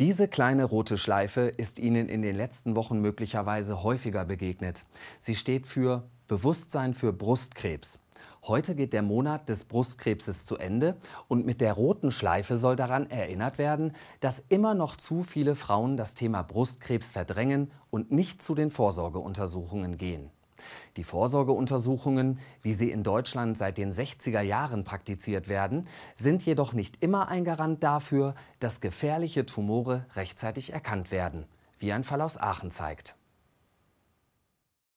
Diese kleine rote Schleife ist Ihnen in den letzten Wochen möglicherweise häufiger begegnet. Sie steht für Bewusstsein für Brustkrebs. Heute geht der Monat des Brustkrebses zu Ende und mit der roten Schleife soll daran erinnert werden, dass immer noch zu viele Frauen das Thema Brustkrebs verdrängen und nicht zu den Vorsorgeuntersuchungen gehen. Die Vorsorgeuntersuchungen, wie sie in Deutschland seit den 60er Jahren praktiziert werden, sind jedoch nicht immer ein Garant dafür, dass gefährliche Tumore rechtzeitig erkannt werden, wie ein Fall aus Aachen zeigt.